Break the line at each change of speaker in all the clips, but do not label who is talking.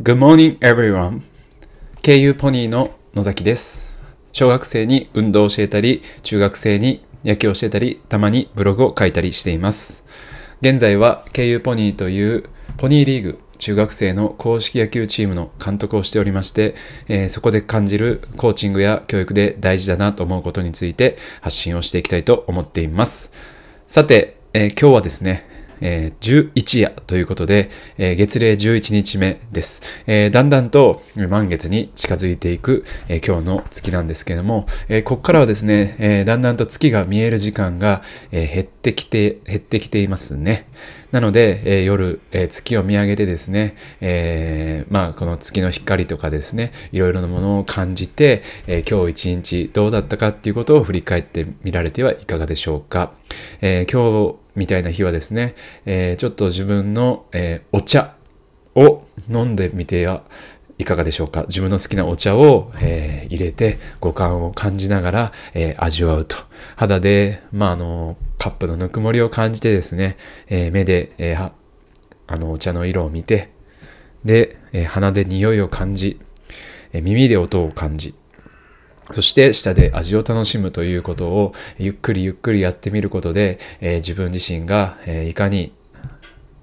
Good morning, everyone. 経由ポニーの野崎です。小学生に運動を教えたり、中学生に野球を教えたり、たまにブログを書いたりしています。現在は経由ポニーというポニーリーグ中学生の公式野球チームの監督をしておりまして、えー、そこで感じるコーチングや教育で大事だなと思うことについて発信をしていきたいと思っています。さて、えー、今日はですね、えー、11夜ということで、え月齢11日目です、えだんだんと満月に近づいていく、え今日の月なんですけれども、えここからはですね、えだんだんと月が見える時間が、え減ってきて、減ってきていますね。なので、え夜、え月を見上げてですね、えまあ、この月の光とかですね、いろいろなものを感じて、え今日一日どうだったかっていうことを振り返ってみられてはいかがでしょうか。え今日みたいな日はですね、えー、ちょっと自分の、えー、お茶を飲んでみてはいかがでしょうか自分の好きなお茶を、えー、入れて五感を感じながら、えー、味わうと。肌で、まあ、あの、カップのぬくもりを感じてですね、えー、目で、えー、あの、お茶の色を見て、で、えー、鼻で匂いを感じ、えー、耳で音を感じ、そして舌で味を楽しむということをゆっくりゆっくりやってみることで、えー、自分自身が、えー、いかに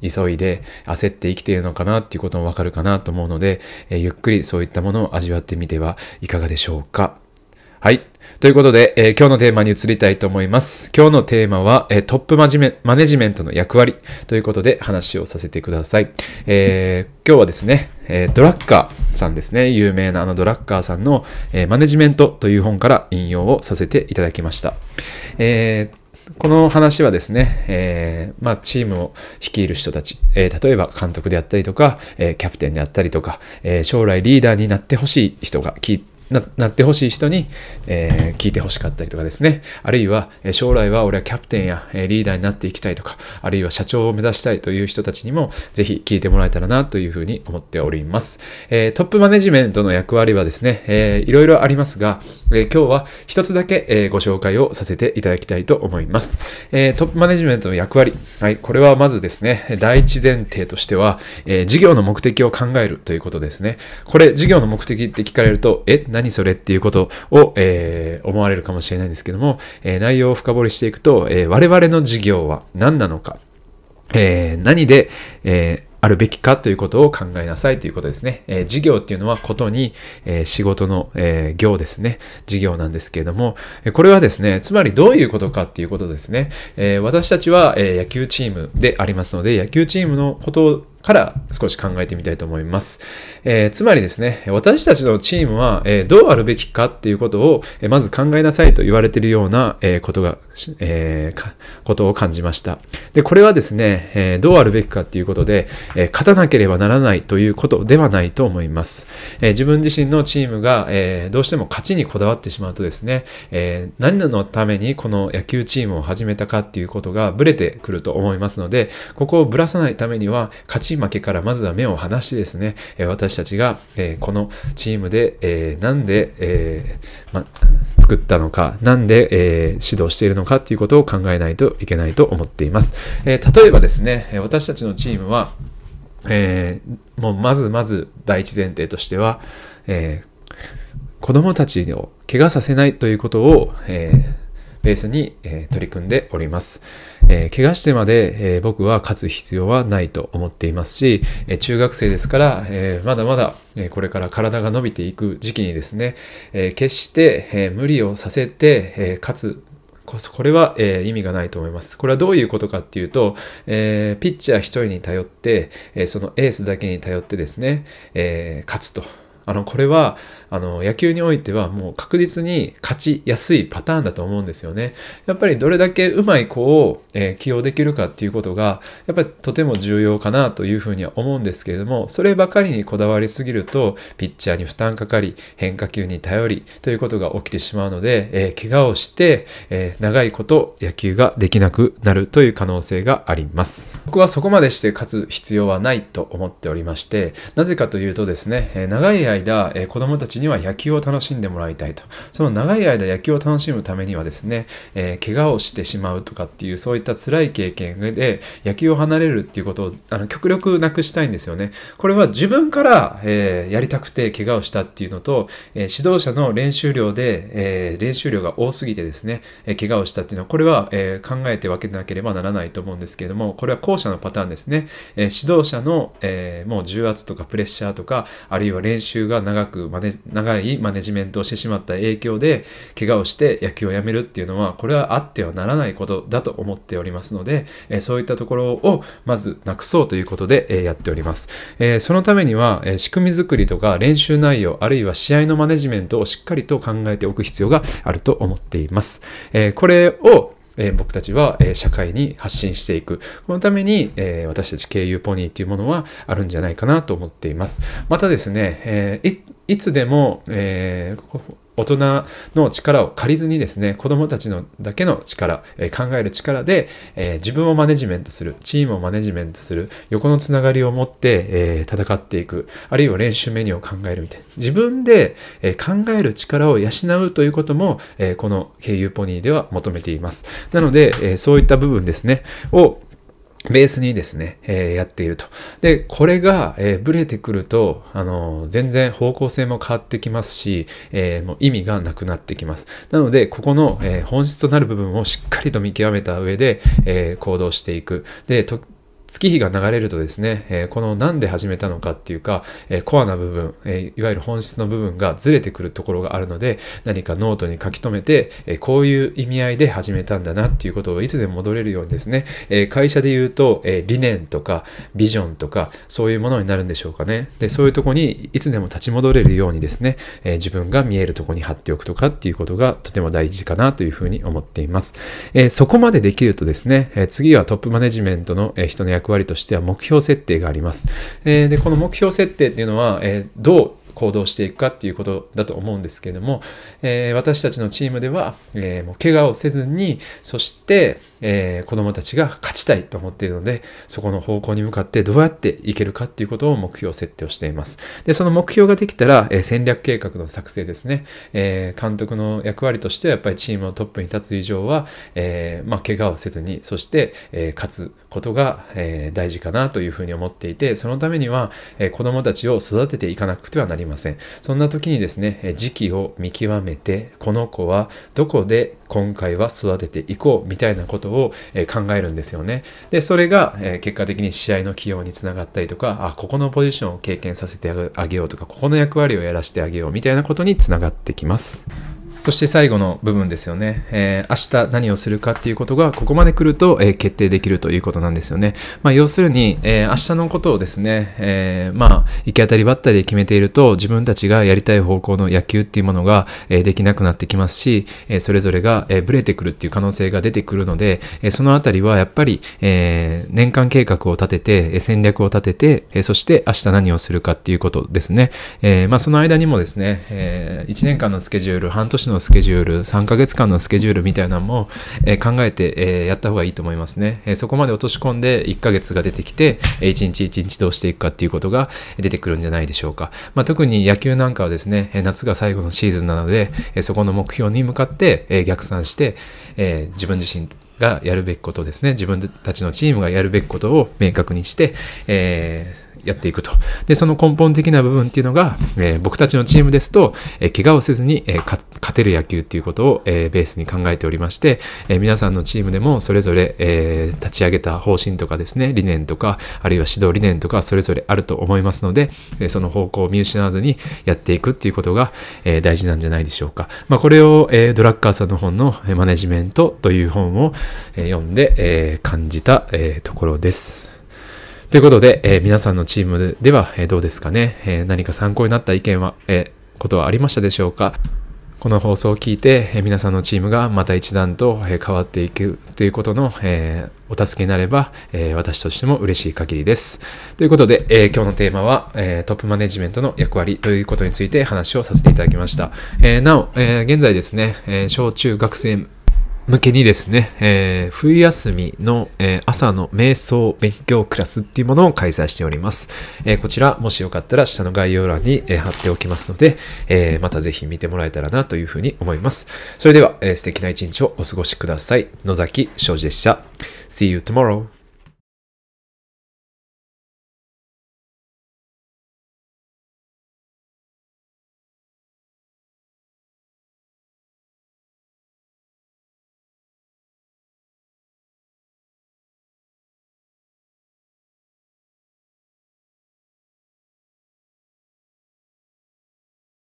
急いで焦って生きているのかなっていうこともわかるかなと思うので、えー、ゆっくりそういったものを味わってみてはいかがでしょうか。はい。ということで、えー、今日のテーマに移りたいと思います。今日のテーマは、えー、トップマジメマネジメントの役割ということで話をさせてください。えー、今日はですね、えドラッカーさんですね、有名なあのドラッカーさんの、えマネジメントという本から引用をさせていただきました。えこの話はですね、えー、まあ、チームを率いる人たち、えー、例えば監督であったりとか、えー、キャプテンであったりとか、え将来リーダーになってほしい人が聞ななってほしい人に、えー、聞いてほしかったりとかですね。あるいは、将来は俺はキャプテンやリーダーになっていきたいとか、あるいは社長を目指したいという人たちにも、ぜひ聞いてもらえたらなというふうに思っております。えー、トップマネジメントの役割はですね、えー、いろいろありますが、え今日は一つだけ、えご紹介をさせていただきたいと思います。えトップマネジメントの役割。はい、これはまずですね、第一前提としては、え事業の目的を考えるということですね。これ、事業の目的って聞かれると、え、何何それっていうことを、えー、思われるかもしれないんですけども、えー、内容を深掘りしていくと、えー、我々の事業は何なのか、えー、何で、えーあるべきかということを考えなさいということですね。えー、事業っていうのはことに、えー、仕事の、えー、業ですね。事業なんですけれども、えこれはですね、つまりどういうことかっていうことですね。え私たちは、え野球チームでありますので、野球チームのことをから少し考えてみたいと思います。えー、つまりですね、私たちのチームは、えー、どうあるべきかっていうことを、えー、まず考えなさいと言われているような、えことが、えことを感じました。で、これはですね、えどうあるべきかっていうことで、え勝たなければならないということではないと思います。え自分自身のチームが、えどうしても勝ちにこだわってしまうとですね、え何のためにこの野球チームを始めたかっていうことがブレてくると思いますので、ここをぶらさないためには、勝ちしい負けからまずは目を離してですね、え私たちが、えこのチームで、えなんで、えま、作ったのか、なんで、え指導しているのかっていうことを考えないといけないと思っています。え例えばですね、私たちのチームは、えもうまずまず第一前提としては、え子供たちを怪我させないということを、えーペースに、えー、取り組んでおります。えー、怪我してまで、えー、僕は勝つ必要はないと思っていますし、え中学生ですから、えまだまだ、えこれから体が伸びていく時期にですね、え決して、え無理をさせて、えかつこれは、えー、意味がないと思います。これはどういうことかっていうと、えー、ピッチャー1人に頼って、えー、そのエースだけに頼ってですね、え勝つと。あのこれはあの野球においてはもう確実に勝ちやすいパターンだと思うんですよね。やっぱりどれだけうまい子を、えー、起用できるかっていうことがやっぱりとても重要かなというふうには思うんですけれどもそればかりにこだわりすぎるとピッチャーに負担かかり変化球に頼りということが起きてしまうので、えー、怪我をして、えー、長いこと野球ができなくなるという可能性があります。僕はそこまでして勝つ必要はないと思っておりましてなぜかというとですね、え長い間間、え子供たちには野球を楽しんでもらいたいと。その長い間野球を楽しむためにはですね、えー、怪我をしてしまうとかっていう、そういった辛い経験で野球を離れるっていうことをあの極力なくしたいんですよね。これは自分から、えー、やりたくて怪我をしたっていうのと、えー、指導者の練習量で、えー、練習量が多すぎてですね、えー、怪我をしたっていうのは、これは、えー、考えて分けなければならないと思うんですけれども、これは後者のパターンですね。えー、指導者の、えー、もう重圧とかプレッシャーとか、あるいは練習球が長く長いマネジメントをしてしまった影響で怪我をして野球をやめるっていうのはこれはあってはならないことだと思っておりますので、えそういったところをまずなくそうということで、えやっております、えそのためには、え仕組み作りとか練習内容あるいは試合のマネジメントをしっかりと考えておく必要があると思っています、えこれをえー、僕たちは、えー、社会に発信していく。このために、えー、私たち KU ポニーというものはあるんじゃないかなと思っています。またですね、えーいつでも、えー、大人の力を借りずにですね、子供たちのだけの力、えー、考える力で、えー、自分をマネジメントする、チームをマネジメントする、横のつながりを持って、えー、戦っていく、あるいは練習メニューを考えるみたいな。自分で、え考える力を養うということも、えこの KU ポニーでは求めています。なので、えそういった部分ですね、を、ベースにですね、えー、やっていると。で、これが、えー、ブレてくると、あのー、全然方向性も変わってきますし、えー、もう意味がなくなってきます。なので、ここの、え本質となる部分をしっかりと見極めた上で、え行動していく。で、月日が流れるとですね、えこのなんで始めたのかっていうか、えコアな部分、えいわゆる本質の部分がずれてくるところがあるので、何かノートに書き留めて、えこういう意味合いで始めたんだなっていうことをいつでも戻れるようにですね、え会社で言うと、え理念とかビジョンとか、そういうものになるんでしょうかね。で、そういうとこにいつでも立ち戻れるようにですね、え自分が見えるとこに貼っておくとかっていうことがとても大事かなというふうに思っています。えそこまでできるとですね、え次はトップマネジメントの、え人の役役割としては目標設定があります。えー、で、この目標設定っていうのは、えー、どう行動していくかっていうことだと思うんですけれども、えー、私たちのチームでは、えー、もう怪我をせずに、そして、えー、子供たちが勝ちたいと思っているので、そこの方向に向かってどうやっていけるかっていうことを目標設定をしています。で、その目標ができたら、えー、戦略計画の作成ですね、えー、監督の役割としてはやっぱりチームのトップに立つ以上は、えー、まあ、怪我をせずに、そして、えー、勝つことが、えー、大事かなというふうに思っていて、そのためには、えー、子供たちを育てていかなくてはなりません。りません。そんな時にですね、時期を見極めて、この子はどこで今回は育てていこうみたいなことを考えるんですよね。で、それが結果的に試合の起用につながったりとか、あ、ここのポジションを経験させてあげようとか、ここの役割をやらせてあげようみたいなことにつながってきます。そして最後の部分ですよね。えー、明日何をするかっていうことが、ここまで来ると、えー、決定できるということなんですよね。まあ、要するに、えー、明日のことをですね、えまあ、行き当たりばったりで決めていると、自分たちがやりたい方向の野球っていうものが、えできなくなってきますし、えそれぞれが、えー、ブレてくるっていう可能性が出てくるので、えそのあたりはやっぱり、え年間計画を立てて、え戦略を立てて、えそして明日何をするかっていうことですね。えまあ、その間にもですね、え1年間のスケジュール、半年ののスケジュール、3ヶ月間のスケジュールみたいなのも、え考えて、えやった方がいいと思いますね、えそこまで落とし込んで1ヶ月が出てきて、え1日1日どうしていくかっていうことが出てくるんじゃないでしょうか。まあ、特に野球なんかはですね、夏が最後のシーズンなので、えそこの目標に向かって、え逆算して、え自分自身がやるべきことですね、自分たちのチームがやるべきことを明確にして、えーやっていくと。で、その根本的な部分っていうのが、えー、僕たちのチームですと、えー、怪我をせずに、えー、勝てる野球っていうことを、えー、ベースに考えておりまして、えー、皆さんのチームでもそれぞれ、えー、立ち上げた方針とかですね、理念とか、あるいは指導理念とか、それぞれあると思いますので、えー、その方向を見失わずにやっていくっていうことが、えー、大事なんじゃないでしょうか。まあ、これを、えー、ドラッカーさんの本のマネジメントという本を、えー、読んで、えー、感じた、えー、ところです。ということで、えー、皆さんのチームでは、えー、どうですかね、えー、何か参考になった意見は、えことはありましたでしょうかこの放送を聞いて、え皆さんのチームがまた一段と、え変わっていくということの、えお助けになれば、え私としても嬉しい限りです。ということで、え今日のテーマは、えトップマネジメントの役割ということについて話をさせていただきました。えなお、え現在ですね、え小中学生向けにですね、えー、冬休みの、えー、朝の瞑想勉強クラスっていうものを開催しております。えー、こちら、もしよかったら下の概要欄に、え貼っておきますので、えまたぜひ見てもらえたらなというふうに思います。それでは、え素敵な一日をお過ごしください。野崎昌司でした。See you tomorrow!